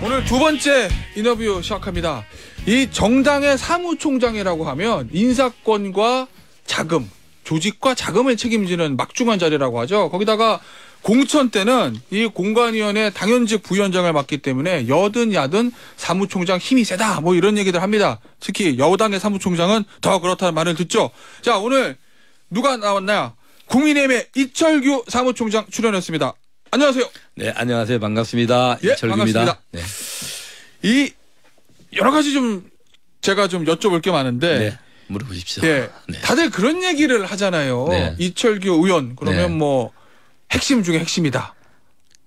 오늘 두 번째 인터뷰 시작합니다. 이 정당의 사무총장이라고 하면 인사권과 자금, 조직과 자금을 책임지는 막중한 자리라고 하죠. 거기다가 공천 때는 이 공관위원회 당연직 부위원장을 맡기 때문에 여든 야든 사무총장 힘이 세다 뭐 이런 얘기들 합니다. 특히 여당의 사무총장은 더 그렇다는 말을 듣죠. 자 오늘 누가 나왔나요? 국민의힘의 이철규 사무총장 출연했습니다. 안녕하세요. 네, 안녕하세요. 반갑습니다. 예, 이철규입니다. 네. 이 여러 가지 좀 제가 좀 여쭤볼 게 많은데 네, 물어보십시오. 예, 네. 다들 그런 얘기를 하잖아요. 네. 이철규 의원 그러면 네. 뭐 핵심 중에 핵심이다.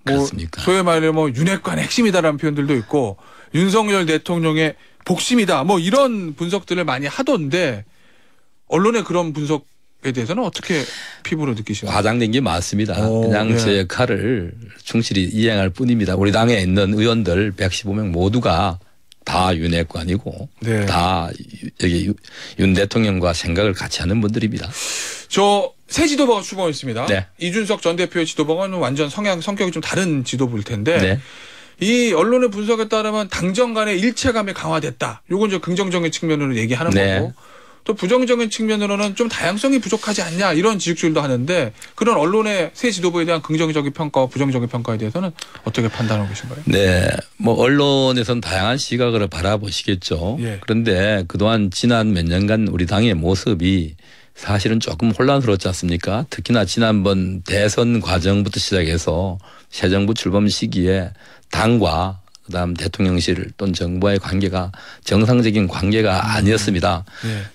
뭐 그렇습니까? 소위 말해 뭐윤핵관 핵심이다라는 표현들도 있고 윤석열 대통령의 복심이다. 뭐 이런 분석들을 많이 하던데 언론에 그런 분석 에 대해서는 어떻게 피부로 느끼시나요? 과장된 게 맞습니다. 오, 어, 그냥 네. 제 역할을 충실히 이행할 뿐입니다. 우리 당에 있는 의원들 115명 모두가 다 윤핵관이고 네. 다 여기 윤 대통령과 생각을 같이 하는 분들입니다. 저 새 지도부가 출범했습니다. 네. 이준석 전 대표의 지도부는 완전 성향 성격이 좀 다른 지도부일 텐데 네. 이 언론의 분석에 따르면 당정 간의 일체감이 강화됐다. 요건 저 긍정적인 측면으로 얘기하는 네. 거고 또 부정적인 측면으로는 좀 다양성이 부족하지 않냐 이런 지적질도 하는데 그런 언론의 새 지도부에 대한 긍정적인 평가와 부정적인 평가에 대해서는 어떻게 판단하고 계신가요? 네. 뭐언론에서 다양한 시각으 바라보시겠죠. 예. 그런데 그동안 지난 몇 년간 우리 당의 모습이 사실은 조금 혼란스럽지 않습니까? 특히나 지난번 대선 과정부터 시작해서 새 정부 출범 시기에 당과 그다음 대통령실 또는 정부와의 관계가 정상적인 관계가 음. 아니었습니다.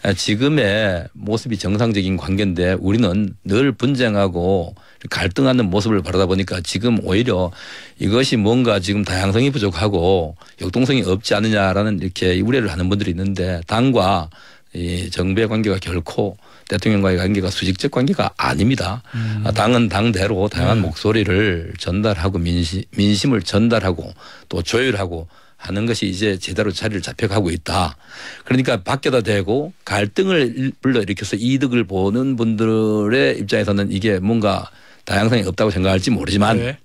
네. 지금의 모습이 정상적인 관계인데 우리는 늘 분쟁하고 갈등하는 모습을 바라다 보니까 지금 오히려 이것이 뭔가 지금 다양성이 부족하고 역동성이 없지 않느냐라는 이렇게 우려를 하는 분들이 있는데 당과 이 정부의 관계가 결코 대통령과의 관계가 수직적 관계가 아닙니다. 음. 아, 당은 당대로 다양한 음. 목소리를 전달하고 민심, 민심을 전달하고 또 조율하고 하는 것이 이제 제대로 자리를 잡혀가고 있다. 그러니까 밖에다 대고 갈등을 불러일으켜서 이득을 보는 분들의 입장에서는 이게 뭔가 다양성이 없다고 생각할지 모르지만 네.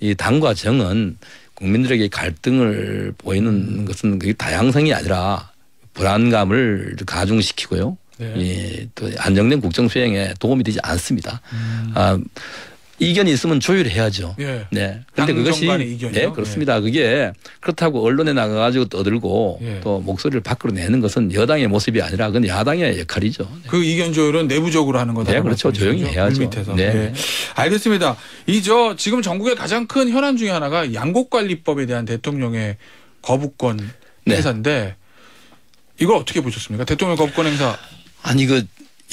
이 당과 정은 국민들에게 갈등을 보이는 것은 그게 다양성이 아니라 불안감을 가중시키고요. 네. 예, 또 안정된 국정 수행에 도움이 되지 않습니다. 음. 아, 이견이 있으면 조율해야죠. 예. 네. 그런데 그것이 네 그렇습니다. 예. 그게 그렇다고 언론에 나가가지고 떠들고 예. 또 목소리를 밖으로 내는 것은 여당의 모습이 아니라 그건 야당의 역할이죠. 네. 그 이견 조율은 내부적으로 하는 거다. 네, 그렇죠. 조용히 해야죠. 네. 네. 알겠습니다. 이저 지금 전국의 가장 큰 현안 중에 하나가 양곡관리법에 대한 대통령의 거부권 네. 행사인데 이걸 어떻게 보셨습니까? 대통령 거부권 행사 아니 그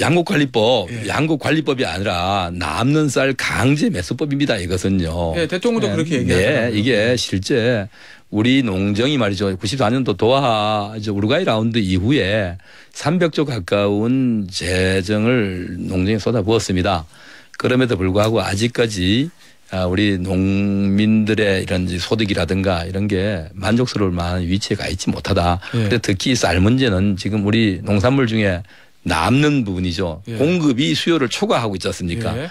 양곡관리법, 예. 양곡관리법이 아니라 남는 쌀 강제 매수법입니다. 이것은요. 예, 대통령도 예. 그렇게 얘기하요 네, 이게 실제 우리 농정이 말이죠. 94년도 도하 우루과이 라운드 이후에 300조 가까운 재정을 농정에 쏟아부었습니다. 그럼에도 불구하고 아직까지 아, 우리 농민들의 이런 소득이라든가 이런 게 만족스러울 만한 위치에 가 있지 못하다. 예. 근데 특히 쌀 문제는 지금 우리 농산물 중에 남는 부분이죠. 예. 공급이 수요를 초과하고 있지 않습니까? 예.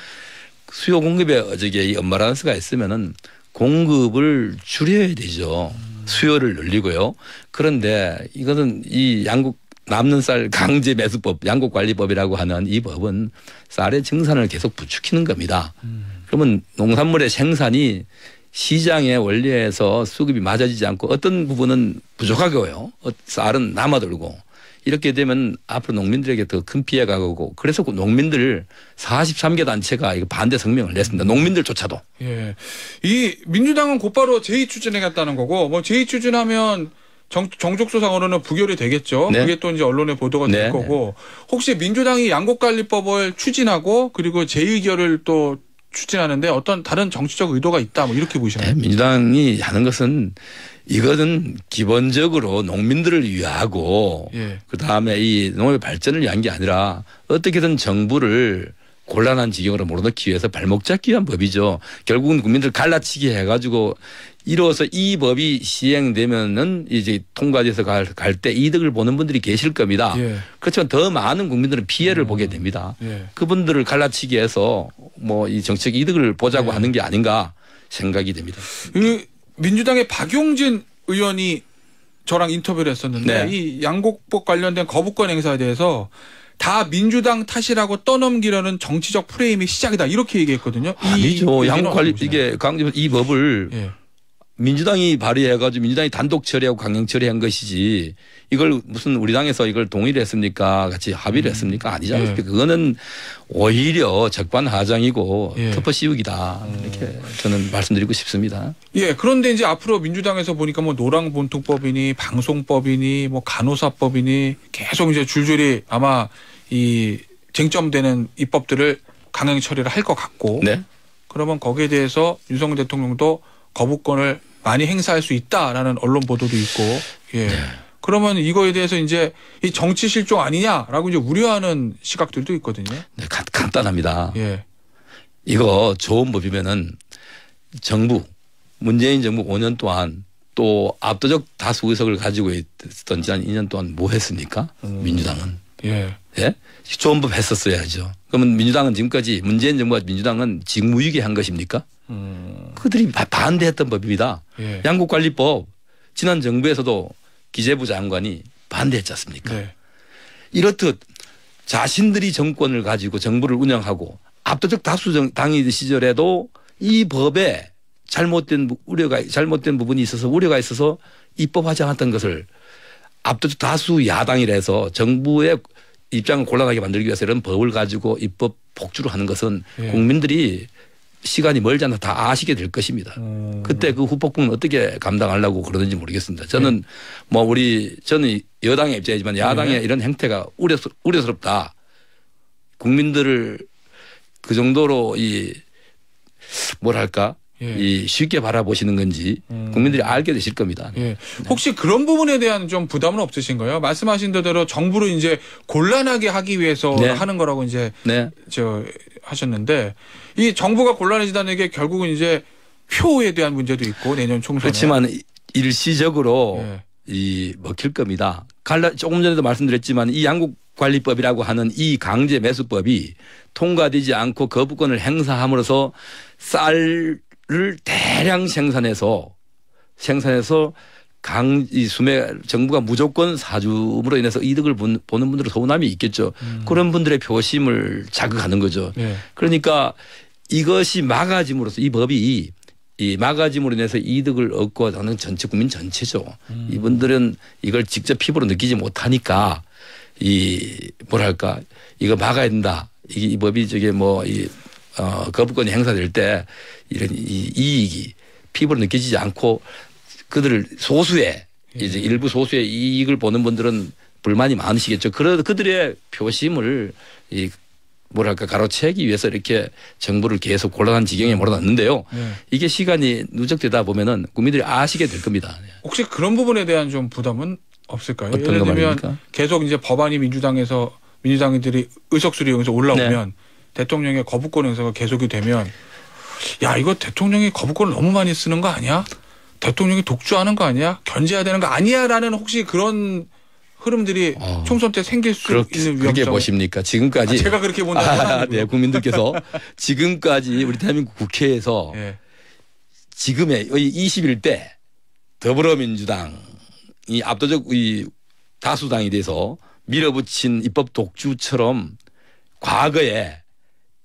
수요 공급에 어저께 엄마바란스가 있으면은 공급을 줄여야 되죠. 수요를 늘리고요. 그런데 이것은 이 양국 남는 쌀 강제 매수법 양국관리법이라고 하는 이 법은 쌀의 증산을 계속 부추기는 겁니다. 음. 그러면 농산물의 생산이 시장의 원리에서 수급이 맞아지지 않고 어떤 부분은 부족하고요. 어, 쌀은 남아돌고 이렇게 되면 앞으로 농민들에게 더 큰 피해가 오고 그래서 그 농민들 43개 단체가 이거 반대 성명을 냈습니다. 농민들조차도. 예. 이 민주당은 곧바로 제2추진해 갔다는 거고 뭐 제2추진하면 정, 정족수상으로는 부결이 되겠죠. 네. 그게 또 이제 언론에 보도가 될 네. 거고 혹시 민주당이 양곡관리법을 추진하고 그리고 제2결을 또 추진하는데 어떤 다른 정치적 의도가 있다 뭐 이렇게 보시나요? 네, 민주당이 하는 것은 이것은 기본적으로 농민들을 위하고 예. 그 다음에 이 농업의 발전을 위한 게 아니라 어떻게든 정부를 곤란한 지경으로 몰아넣기 위해서 발목 잡기 위한 법이죠. 결국은 국민들 갈라치기 해가지고 이로써 이 법이 시행되면은 이제 통과돼서 갈 때 이득을 보는 분들이 계실 겁니다. 예. 그렇지만 더 많은 국민들은 피해를 음. 보게 됩니다. 예. 그분들을 갈라치기 해서 뭐 이 정책 이득을 보자고 예. 하는 게 아닌가 생각이 됩니다. 음. 민주당의 박용진 의원이 저랑 인터뷰를 했었는데 네. 이 양곡법 관련된 거부권 행사에 대해서 다 민주당 탓이라고 떠넘기려는 정치적 프레임이 시작이다 이렇게 얘기했거든요. 아니죠. 양곡 관리 이게 강이 법을 예. 민주당이 발의해가지고 민주당이 단독 처리하고 강행 처리한 것이지 이걸 무슨 우리 당에서 이걸 동의를 했습니까? 같이 합의를 음. 했습니까? 아니지 예. 않습니까? 예. 그거는 오히려 적반하장이고 예. 터퍼 씌우기다. 음. 이렇게 음. 저는 말씀드리고 싶습니다. 예. 그런데 이제 앞으로 민주당에서 보니까 뭐 노랑본투법이니 방송법이니 뭐 간호사법이니 계속 이제 줄줄이 아마 이 쟁점되는 입법들을 강행 처리를 할 것 같고 네? 그러면 거기에 대해서 윤석열 대통령도 거부권을 많이 행사할 수 있다라는 언론 보도도 있고 예. 네. 그러면 이거에 대해서 이제 이 정치 실종 아니냐라고 이제 우려하는 시각들도 있거든요. 네, 가, 간단합니다. 예. 이거 좋은 법이면은 정부 문재인 정부 5년 동안 또 압도적 다수 의석을 가지고 있던 지난 2년 동안 뭐 했습니까? 음. 민주당은. 예. 예? 좋은 법 했었어야죠. 그러면 민주당은 지금까지 문재인 정부와 민주당은 직무유기한 것입니까? 음. 그들이 반대했던 법입니다. 예. 양국관리법 지난 정부에서도 기재부 장관이 반대했지 않습니까? 네. 이렇듯 자신들이 정권을 가지고 정부를 운영하고 압도적 다수 당이 시절에도 이 법에 잘못된 우려가 잘못된 부분이 있어서 우려가 있어서 입법하지 않았던 것을 압도적 다수 야당이라서 정부의 입장을 곤란하게 만들기 위해서 이런 법을 가지고 입법 복주를 하는 것은 예. 국민들이 시간이 멀지 않아 다 아시게 될 것입니다. 음. 그때 그 후폭풍은 어떻게 감당하려고 그러는지 모르겠습니다. 저는 네. 뭐 우리 저는 여당의 입장이지만 야당의 네. 이런 행태가 우려스, 우려스럽다. 국민들을 그 정도로 이 뭐랄까 예. 이 쉽게 바라보시는 건지 음. 국민들이 음. 알게 되실 겁니다. 예. 네. 혹시 그런 부분에 대한 좀 부담은 없으신가요? 말씀하신 대로 정부를 이제 곤란하게 하기 위해서 네. 하는 거라고 이제 네. 저 하셨는데 이 정부가 곤란해지다는 게 결국은 이제 표에 대한 문제도 있고 내년 총선에 그렇지만 일시적으로 예. 이 먹힐 겁니다. 갈라 조금 전에도 말씀드렸지만 이 양국 관리법이라고 하는 이 강제 매수법이 통과되지 않고 거부권을 행사함으로써 쌀을 대량 생산해서 생산해서 강이 수매 정부가 무조건 사주으로 인해서 이득을 본, 보는 분들은 서운함이 있겠죠. 음. 그런 분들의 표심을 자극하는 거죠. 네. 그러니까 이것이 막아짐으로써 이 법이 이 마가짐으로 인해서 이득을 얻고 하는 전체 국민 전체죠. 음. 이분들은 이걸 직접 피부로 느끼지 못하니까 이 뭐랄까 이거 막아야 된다. 이, 이 법이 저게 뭐이 어, 거부권이 행사될 때 이런 이 이익이 피부로 느껴지지 않고 그들을 소수의 예. 이제 일부 소수의 이익을 보는 분들은 불만이 많으시겠죠. 그런 그들의 표심을 이 뭐랄까 가로채기 위해서 이렇게 정부를 계속 곤란한 지경에 몰아놨는데요. 네. 이게 시간이 누적되다 보면은 국민들이 아시게 될 겁니다. 혹시 그런 부분에 대한 좀 부담은 없을까요? 예를 들면 말입니까? 계속 이제 법안이 민주당에서 민주당들이 의석수를 이용해서 올라오면 네. 대통령의 거부권 행사가 계속이 되면 야 이거 대통령이 거부권을 너무 많이 쓰는 거 아니야? 대통령이 독주하는 거 아니야? 견제해야 되는 거 아니야라는 혹시 그런 흐름들이 어. 총선 때 생길 수그렇 있는 위험성. 그게 무엇입니까? 지금까지 아, 제가 그렇게 본다. 아, 네, 국민들께서 지금까지 우리 대한민국 국회에서 네. 지금의 21대 더불어민주당이 압도적 이 다수당이 돼서 밀어붙인 입법 독주처럼 과거에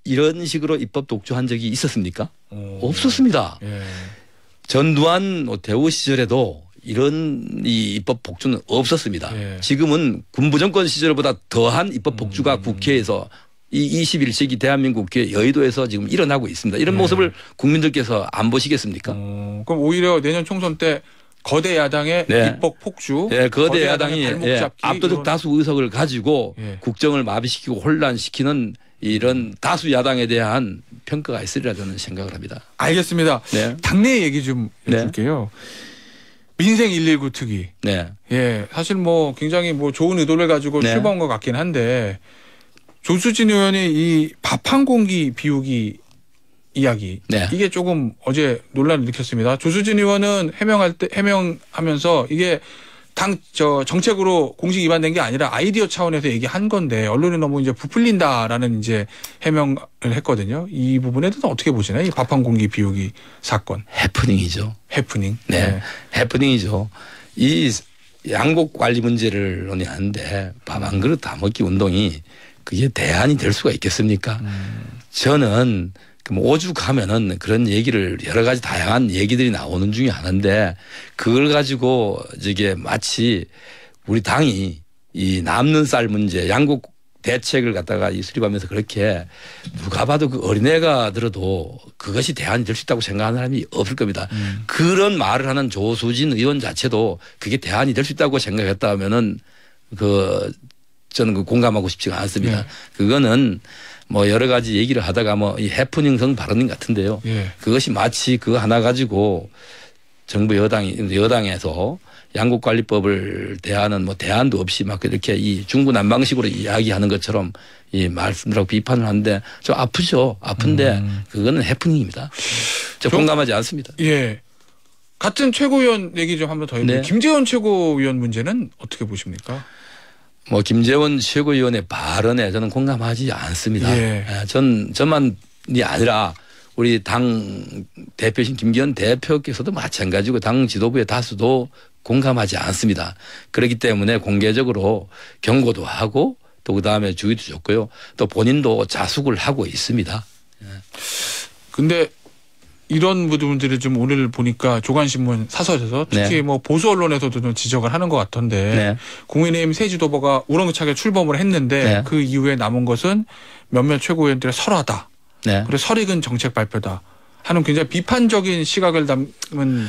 이런 식으로 입법 독주한 적이 있었습니까? 오. 어. 없었습니다. 예. 전두환 노태우 뭐 시절에도 이런 이 입법 복주는 없었습니다. 예. 지금은 군부 정권 시절보다 더한 입법 복주가 음. 국회에서 이 21세기 대한민국 국회 여의도에서 지금 일어나고 있습니다. 이런 예. 모습을 국민들께서 안 보시겠습니까? 어, 그럼 오히려 내년 총선 때 거대 야당의 네. 입법 폭주, 네, 거대, 거대 야당이 발목 예, 잡기 예. 압도적 이런. 다수 의석을 가지고 예. 국정을 마비시키고 혼란시키는 이런 다수 야당에 대한 평가가 있으리라 저는 생각을 합니다. 알겠습니다. 네. 당내 얘기 좀해줄게요 네. 민생 119 특위. 네. 예. 사실 뭐 굉장히 뭐 좋은 의도를 가지고 네. 출범한 것 같긴 한데 조수진 의원이 이 밥 한 공기 비우기 이야기. 네. 이게 조금 어제 논란을 일으켰습니다. 조수진 의원은 해명할 때 해명하면서 이게 당, 저, 정책으로 공식 입안된 게 아니라 아이디어 차원에서 얘기한 건데, 언론이 너무 이제 부풀린다라는 이제 해명을 했거든요. 이 부분에 대해서 어떻게 보시나요? 이 밥 한 공기 비우기 사건. 해프닝이죠. 해프닝. 네. 네. 해프닝이죠. 이 양곡 관리 문제를 논의하는데 밥 안 그릇 다 먹기 운동이 그게 대안이 될 수가 있겠습니까? 음. 저는 그럼 오죽하면은 그런 얘기를 여러 가지 다양한 얘기들이 나오는 중에 하나인데 그걸 가지고 이게 마치 우리 당이 이 남는 쌀 문제 양국 대책을 갖다가 이 수립하면서 그렇게 누가 봐도 그 어린애가 들어도 그것이 대안이 될 수 있다고 생각하는 사람이 없을 겁니다. 음. 그런 말을 하는 조수진 의원 자체도 그게 대안이 될 수 있다고 생각했다 하면은 그 저는 그 공감하고 싶지가 않습니다. 네. 그거는 뭐 여러 가지 얘기를 하다가 뭐 이 해프닝성 발언인 같은데요. 예. 그것이 마치 그 하나 가지고 정부 여당이 여당에서 양국관리법을 대하는 뭐 대안도 없이 막 이렇게 이 중구난방식으로 이야기하는 것처럼 이말씀이라고 비판을 하는데 좀 아프죠. 아픈데 음. 그거는 해프닝입니다. 저 공감하지 않습니다. 예. 같은 최고위원 얘기 좀 한번 더 해보세요. 네. 김재원 최고위원 문제는 어떻게 보십니까? 뭐 김재원 최고위원의 발언에 저는 공감하지 않습니다. 예. 예 전 저만이 아니라 우리 당 대표신 김기현 대표께서도 마찬가지고 당 지도부의 다수도 공감하지 않습니다. 그렇기 때문에 공개적으로 경고도 하고 또 그다음에 주의도 줬고요. 또 본인도 자숙을 하고 있습니다. 예. 근데 이런 부분들이 좀 오늘 보니까 조간신문 사설에서 특히 네. 뭐 보수 언론에서도 좀 지적을 하는 것 같던데 네. 국민의힘 세지도부가 우렁차게 출범을 했는데 네. 그 이후에 남은 것은 몇몇 최고위원들의 설화다. 네. 그리고 설익은 정책 발표다. 하는 굉장히 비판적인 시각을 담은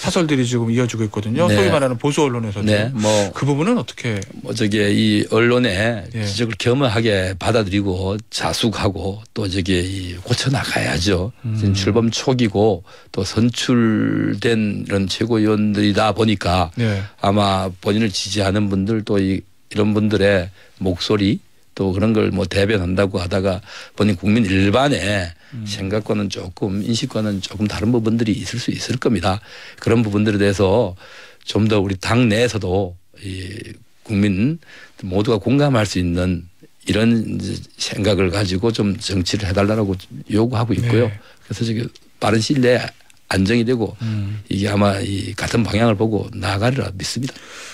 사설들이 지금 이어지고 있거든요. 네. 소위 말하는 보수 언론에서는 네. 뭐그 부분은 어떻게 뭐 저기 이 언론의 예. 지적을 겸허하게 받아들이고 자숙하고 또 저기 이 고쳐 나가야죠. 음. 출범 초기고 또 선출된 이런 최고위원들이다 보니까 네. 아마 본인을 지지하는 분들 또 이, 이런 분들의 목소리 또 그런 걸 뭐 대변한다고 하다가 본인 국민 일반의 음. 생각과는 조금 인식과는 조금 다른 부분들이 있을 수 있을 겁니다. 그런 부분들에 대해서 좀 더 우리 당 내에서도 이 국민 모두가 공감할 수 있는 이런 생각을 가지고 좀 정치를 해달라고 요구하고 있고요. 네. 그래서 지금 빠른 시일 내에 안정이 되고 음. 이게 아마 이 같은 방향을 보고 나가리라 믿습니다.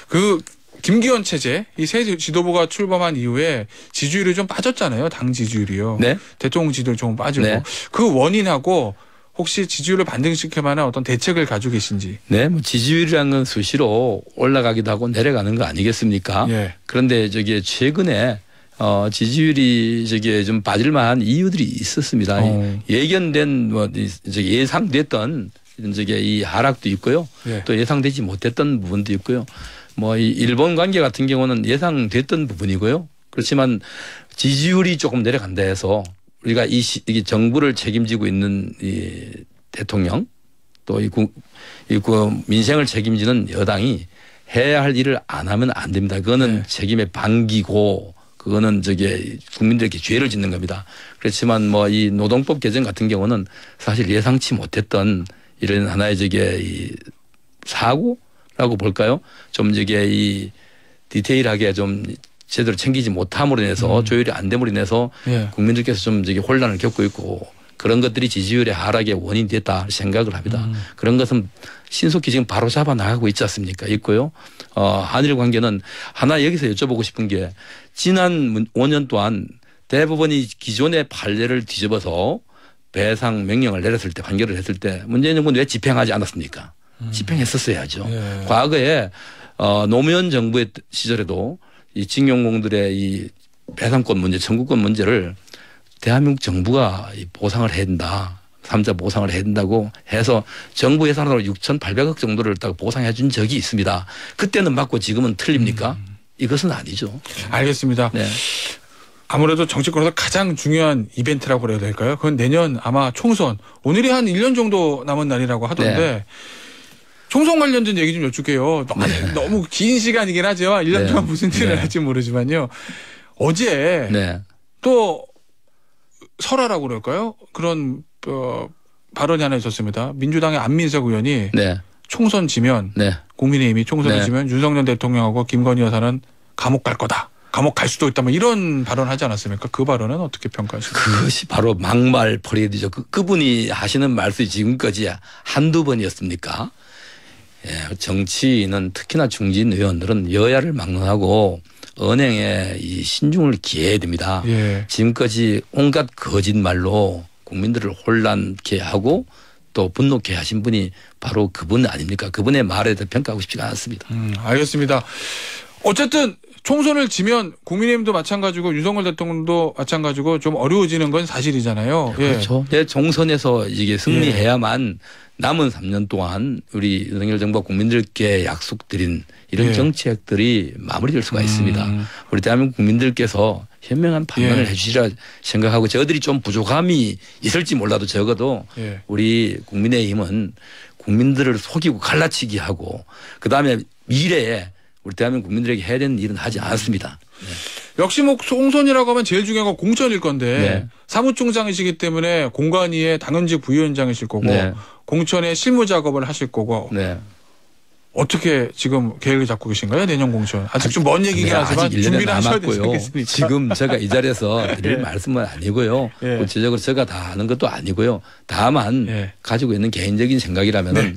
그 김기현 체제 이새 지도부가 출범한 이후에 지지율이 좀 빠졌잖아요. 당 지지율이요. 네? 대통령 지지율 좀 빠지고 네. 그 원인하고 혹시 지지율을 반등시킬 만한 어떤 대책을 가지고 계신지. 네, 뭐 지지율이라는 건 수시로 올라가기도 하고 내려가는 거 아니겠습니까? 예. 그런데 저기 최근에 어 지지율이 저기 좀 빠질 만한 이유들이 있었습니다. 어. 예견된 뭐 저기 예상됐던 이런 저기 이 하락도 있고요. 예. 또 예상되지 못했던 부분도 있고요. 뭐이 일본 관계 같은 경우는 예상됐던 부분이고요. 그렇지만 지지율이 조금 내려간다 해서 우리가 이, 시, 이 정부를 책임지고 있는 이 대통령 또이 이그 민생을 책임지는 여당이 해야 할 일을 안 하면 안 됩니다. 그거는 네. 책임의 반기고 그거는 저게 국민들에게 죄를 짓는 겁니다. 그렇지만 뭐 이 노동법 개정 같은 경우는 사실 예상치 못했던 이런 하나의 저게 이 사고 라고 볼까요? 좀 이게 이 디테일하게 좀 제대로 챙기지 못함으로 인해서 음. 조율이 안 됨으로 인해서 예. 국민들께서 좀 이게 혼란을 겪고 있고 그런 것들이 지지율의 하락의 원인이 됐다 생각을 합니다. 음. 그런 것은 신속히 지금 바로 잡아 나가고 있지 않습니까? 있고요. 어, 한일 관계는 하나 여기서 여쭤보고 싶은 게 지난 5년 동안 대부분이 기존의 판례를 뒤집어서 배상 명령을 내렸을 때 판결을 했을 때 문재인 정부는 왜 집행하지 않았습니까? 집행했었어야죠. 예. 과거에 어, 노무현 정부의 시절에도 이 징용공들의 이 배상권 문제, 청구권 문제를 대한민국 정부가 보상을 해야 된다. 삼자 보상을 해야 된다고 해서 정부 예산으로 6,800억 정도를 딱 보상해 준 적이 있습니다. 그때는 맞고 지금은 틀립니까? 음. 이것은 아니죠. 알겠습니다. 네. 아무래도 정치권에서 가장 중요한 이벤트라고 그래야 될까요? 그건 내년 아마 총선 오늘이 한 1년 정도 남은 날이라고 하던데 네. 총선 관련된 얘기 좀 여쭙게요. 너무, 네. 너무 긴 시간이긴 하죠 1년 동안 무슨 일을 네. 할지 모르지만요. 어제 네. 또 설화라고 그럴까요? 그런 어, 발언이 하나 있었습니다. 민주당의 안민석 의원이 총선 지면 국민의힘이 총선을 지면 윤석열 대통령하고 김건희 여사는 감옥 갈 거다. 감옥 갈 수도 있다. 뭐 이런 발언 하지 않았습니까? 그 발언은 어떻게 평가하십니까? 그것이 바로 막말 퍼레이드죠. 그, 그분이 하시는 말씀이 지금까지 한두 번이었습니까? 예, 정치인은 특히나 중진 의원들은 여야를 막론하고 은행에이 신중을 기해야 됩니다. 예. 지금까지 온갖 거짓말로 국민들을 혼란케 하고 또 분노케 하신 분이 바로 그분 아닙니까? 그분의 말에 대해 평가하고 싶지가 않습니다. 음, 알겠습니다. 어쨌든 총선을 지면 국민의힘도 마찬가지고 윤석열 대통령도 마찬가지고 좀 어려워지는 건 사실이잖아요. 예. 그렇죠. 예, 총선에서 이게 승리해야만 예. 남은 3년 동안 우리 윤석열 정부와 국민들께 약속드린 이런 예. 정책들이 마무리될 수가 음. 있습니다. 우리 대한민국 국민들께서 현명한 판단을 예. 해주시라 생각하고 저들이 좀 부족함이 있을지 몰라도 적어도 예. 우리 국민의힘은 국민들을 속이고 갈라치기 하고 그다음에 미래에 우리 대한민국 국민들에게 해야 되는 일은 하지 않았습니다. 네. 역시 뭐송선이라고 하면 제일 중요한 건 공천일 건데 네. 사무총장이시기 때문에 공관위의 당연직 부위원장이실 거고 네. 공천에 실무 작업을 하실 거고 네. 어떻게 지금 계획을 잡고 계신가요? 내년 공천. 아직 좀 먼 얘기긴 네, 하지만 준비를 하셔야 되겠습니까? 지금 제가 이 자리에서 드릴 예. 말씀은 아니고요. 예. 구체적으로 제가 다 아는 것도 아니고요. 다만 예. 가지고 있는 개인적인 생각이라면 네.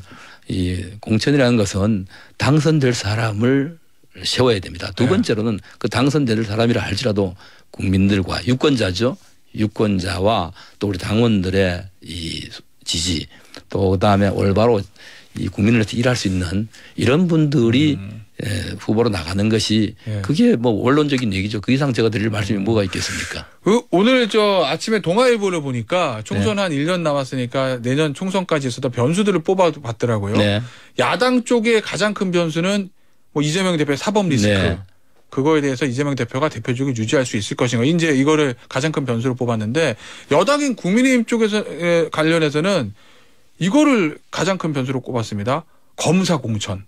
이 공천이라는 것은 당선될 사람을 세워야 됩니다. 두 예. 번째로는 그 당선될 사람이라 할지라도 국민들과 유권자죠. 유권자와 또 우리 당원들의 이 지지 또 그다음에 올바로 이 국민을 위해서 일할 수 있는 이런 분들이 음. 예, 후보로 나가는 것이 예. 그게 뭐 원론적인 얘기죠. 그 이상 제가 드릴 말씀이 뭐가 있겠습니까? 그 오늘 저 아침에 동아일보를 보니까 총선 네. 한 1년 남았으니까 내년 총선까지 있어서 변수들을 뽑아봤더라고요. 네. 야당 쪽의 가장 큰 변수는 뭐 이재명 대표의 사법 리스크. 네. 그거에 대해서 이재명 대표가 대표직을 유지할 수 있을 것인가. 이제 이거를 가장 큰 변수로 뽑았는데 여당인 국민의힘 쪽에서 관련해서는 이거를 가장 큰 변수로 꼽았습니다. 검사 공천.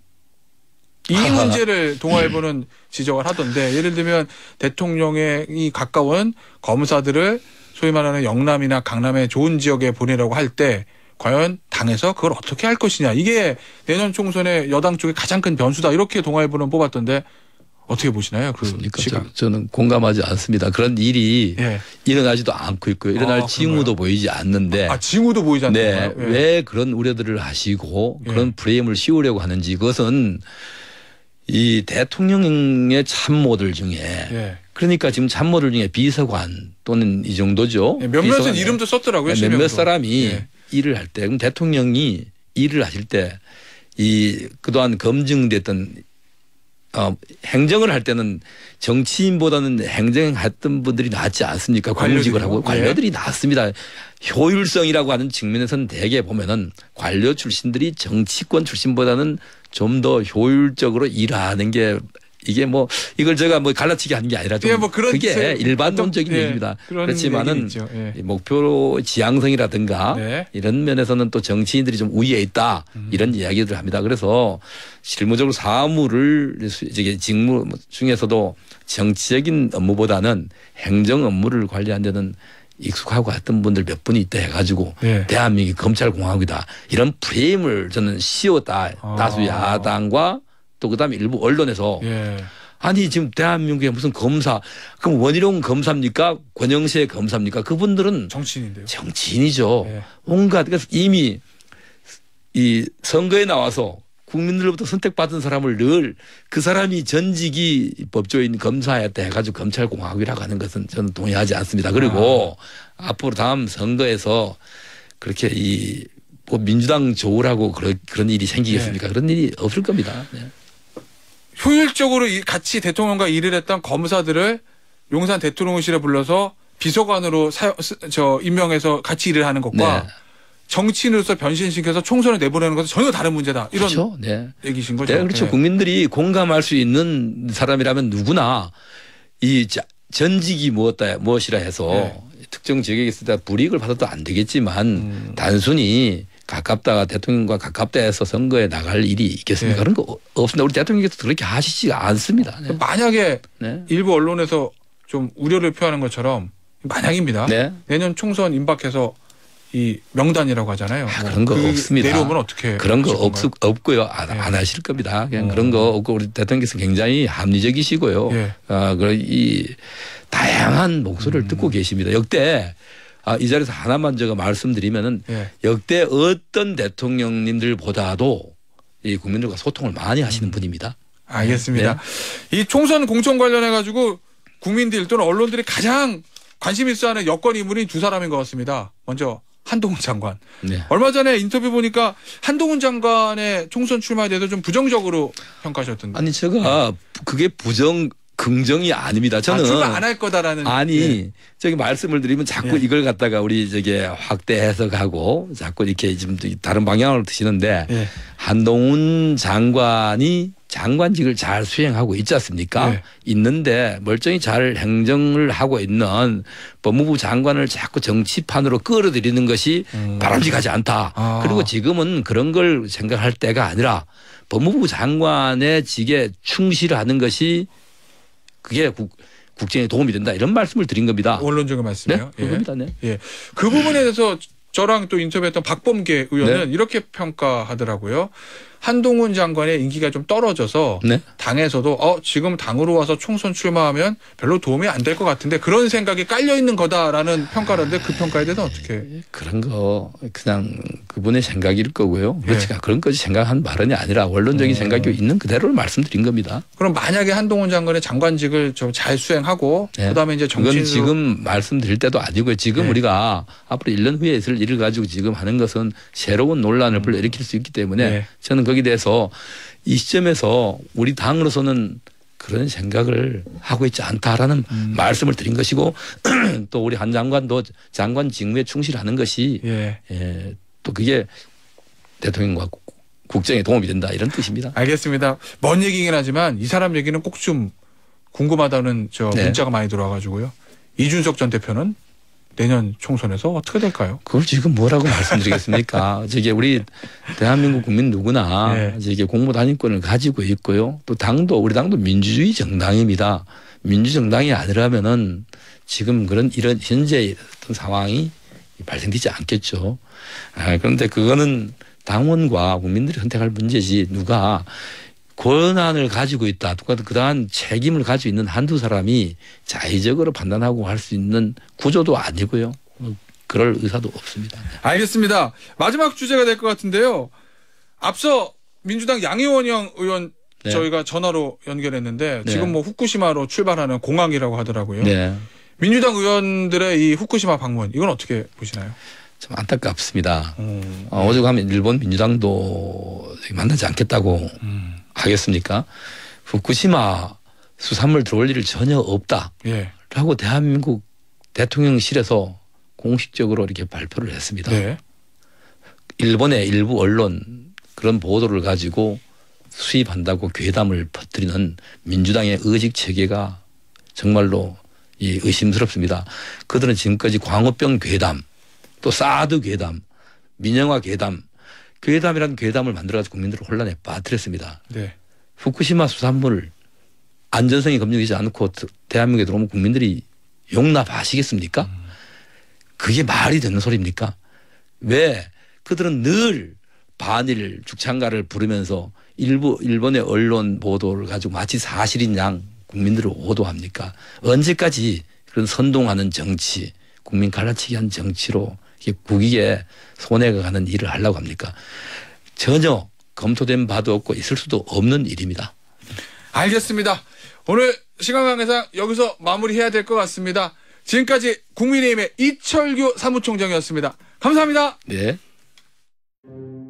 이 문제를 음. 동아일보는 지적을 하던데 예를 들면 대통령에 가까운 검사들을 소위 말하는 영남이나 강남의 좋은 지역에 보내라고할 때 과연 당에서 그걸 어떻게 할 것이냐 이게 내년 총선에 여당 쪽에 가장 큰 변수다 이렇게 동아일보는 뽑았던데 어떻게 보시나요? 그 그렇러니까시 저, 는 공감하지 않습니다. 그런 일이 예. 일어나지도 않고 있고요. 일어날 아, 징후도 보이지 않는데. 아, 징후도 보이지 않는 네. 예. 왜 그런 우려들을 하시고 예. 그런 프레임을 씌우려고 하는지 그것은 이 대통령의 참모들 중에 예. 그러니까 지금 참모들 중에 비서관 또는 이 정도죠. 예, 몇몇은 이름도 썼더라고요. 네, 몇몇 사람이 일을 할 때, 대통령이 일을 하실 때 이 그동안 검증됐던 어, 행정을 할 때는 정치인보다는 행정했던 분들이 낫지 않습니까? 관료직을 하고 네. 관료들이 네. 낫습니다. 효율성이라고 하는 측면에서는 대개 보면은 관료 출신들이 정치권 출신보다는 좀 더 효율적으로 일하는 게 이게 뭐 이걸 제가 뭐 갈라치기 하는 게 아니라 좀 예, 뭐 그런 그게 일반론적인 예, 얘기입니다. 그렇지만은 예. 목표 지향성이라든가 네. 이런 면에서는 또 정치인들이 좀 우위에 있다 음. 이런 이야기들을 합니다. 그래서 실무적으로 사무를 직무 중에서도 정치적인 업무보다는 행정 업무를 관리한는 데는 익숙하고 했던 분들 몇 분이 있다 해가지고 네. 대한민국 검찰공화국이다 이런 프레임을 저는 씌웠다 아. 다수 야당과 또 그다음에 일부 언론에서 예. 아니 지금 대한민국에 무슨 검사 그럼 원희룡 검사입니까 권영세 검사입니까 그분들은 정치인인데요 정치인이죠 예. 뭔가 그러니까 이미 이 선거에 나와서 국민들로부터 선택받은 사람을 늘 그 사람이 전직이 법조인 검사였다 해가지고 검찰공화국이라고 하는 것은 저는 동의하지 않습니다. 그리고 아. 앞으로 다음 선거에서 그렇게 이 뭐 민주당 좋으라고 그런, 그런 일이 생기겠습니까? 네. 그런 일이 없을 겁니다. 네. 효율적으로 같이 대통령과 일을 했던 검사들을 용산 대통령실에 불러서 비서관으로 사, 저 임명해서 같이 일을 하는 것과 네. 정치인으로서 변신시켜서 총선을 내보내는 것은 전혀 다른 문제다. 이런 그렇죠? 네. 얘기신 거죠. 네, 그렇죠. 네. 국민들이 공감할 수 있는 사람이라면 누구나 이 전직이 무엇다 무엇이라 해서 네. 특정 지역에 있을 때 불이익을 받아도 안 되겠지만 음. 단순히 가깝다가 대통령과 가깝다 해서 선거에 나갈 일이 있겠습니까? 네. 그런 거 없습니다. 우리 대통령께서 그렇게 하시지 않습니다. 네. 만약에 네. 일부 언론에서 좀 우려를 표하는 것처럼 만약입니다. 네. 내년 총선 임박해서 이 명단이라고 하잖아요. 아, 뭐 그런 거그 없습니다. 내려오면 어떻게 그런 거 없, 없고요. 안, 아, 네. 안, 하실 겁니다. 그냥 음. 그런 거 없고 우리 대통령께서 굉장히 합리적이시고요. 예. 아, 그이 런 다양한 목소리를 음. 듣고 계십니다. 역대 아, 이 자리에서 하나만 제가 말씀드리면은 예. 역대 어떤 대통령님들보다도 이 국민들과 소통을 많이 하시는 음. 분입니다. 알겠습니다. 네. 이 총선 공천 관련해 가지고 국민들 또는 언론들이 가장 관심 있어 하는 여권 인물인 두 사람인 것 같습니다. 먼저 한동훈 장관. 네. 얼마 전에 인터뷰 보니까 한동훈 장관의 총선 출마에 대해서 좀 부정적으로 평가하셨던데. 아니 제가 그게 부정 긍정이 아닙니다. 아, 저는 아, 안할 거다라는 아니 예. 저기 말씀을 드리면 자꾸 예. 이걸 갖다가 우리 저기 확대 해석하고 자꾸 이렇게 지금 다른 방향으로 드시는데 예. 한동훈 장관이 장관직을 잘 수행하고 있지 않습니까? 예. 있는데 멀쩡히 잘 행정을 하고 있는 법무부 장관을 자꾸 정치판으로 끌어들이는 것이 음. 바람직하지 않다. 아. 그리고 지금은 그런 걸 생각할 때가 아니라 법무부 장관의 직에 충실하는 것이 그게 국, 국정에 도움이 된다 이런 말씀을 드린 겁니다. 원론적인 말씀이요. 네, 네? 예. 그겁니다. 네. 예. 그 부분에 대해서 저랑 또 인터뷰했던 박범계 의원은 네. 이렇게 평가하더라고요. 한동훈 장관의 인기가 좀 떨어져서 네? 당에서도 어 지금 당으로 와서 총선 출마하면 별로 도움이 안 될 것 같은데 그런 생각이 깔려 있는 거다라는 평가라는데 그 평가에 대해서 어떻게 그런 거 그냥 그분의 생각일 거고요. 예. 뭐 제가 그런 거지 생각한 발언이 아니라 원론적인 음. 생각이 있는 그대로를 말씀드린 겁니다. 그럼 만약에 한동훈 장관의 장관직을 좀 잘 수행하고 예. 그다음에 이제 정치인 지금 말씀드릴 때도 아니고요. 지금 예. 우리가 앞으로 1년 후에 있을 일을 가지고 지금 하는 것은 새로운 논란을 음. 불러일으킬 수 있기 때문에 예. 저는 그 거기에 돼서이 시점에서 우리 당으로서는 그런 생각을 하고 있지 않다라는 음. 말씀을 드린 것이고 또 우리 한 장관도 장관 직무에 충실하는 것이 예. 예, 또 그게 대통령과 국정에 도움이 된다 이런 뜻입니다. 알겠습니다. 먼 얘기긴 하지만 이 사람 얘기는 꼭 좀 궁금하다는 저 네. 문자가 네. 많이 들어와가지고요. 이준석 전 대표는 내년 총선에서 어떻게 될까요? 그걸 지금 뭐라고 말씀드리겠습니까? 저게 우리 대한민국 국민 누구나 네. 이게 공무 단위권을 가지고 있고요. 또 당도 우리 당도 민주주의 정당입니다. 민주정당이 아니라면은 지금 그런 이런 현재 어떤 상황이 발생되지 않겠죠. 아, 그런데 그거는 당원과 국민들이 선택할 문제지 누가 권한을 가지고 있다. 똑같은 그러한 책임을 가지고 있는 한두 사람이 자의적으로 판단하고 할 수 있는 구조도 아니고요. 그럴 의사도 없습니다. 알겠습니다. 마지막 주제가 될 것 같은데요. 앞서 민주당 양의원영 의원 네. 저희가 전화로 연결했는데 네. 지금 뭐 후쿠시마로 출발하는 공항이라고 하더라고요. 네. 민주당 의원들의 이 후쿠시마 방문 이건 어떻게 보시나요? 참 안타깝습니다. 음. 어, 어제 가면 일본 민주당도 만나지 않겠다고 음. 하겠습니까? 후쿠시마 수산물 들어올 일이 전혀 없다. 예. 라고 대한민국 대통령실에서 공식적으로 이렇게 발표를 했습니다. 네. 일본의 일부 언론 그런 보도를 가지고 수입한다고 괴담을 퍼뜨리는 민주당의 의식 체계가 정말로 이 의심스럽습니다. 그들은 지금까지 광우병 괴담, 또 사드 괴담, 민영화 괴담 괴담이라는 괴담을 만들어가지고 국민들을 혼란에 빠뜨렸습니다. 네. 후쿠시마 수산물 안전성이 검증되지 않고 대한민국에 들어오면 국민들이 용납하시겠습니까? 음. 그게 말이 되는 소리입니까? 왜 그들은 늘 반일 죽창가를 부르면서 일부 일본의 언론 보도를 가지고 마치 사실인 양 국민들을 오도합니까? 언제까지 그런 선동하는 정치, 국민 갈라치기한 정치로 국익에 손해가 가는 일을 하려고 합니까? 전혀 검토된 바도 없고 있을 수도 없는 일입니다. 알겠습니다. 오늘 시간 강의상 여기서 마무리해야 될 것 같습니다. 지금까지 국민의힘의 이철규 사무총장이었습니다. 감사합니다. 네.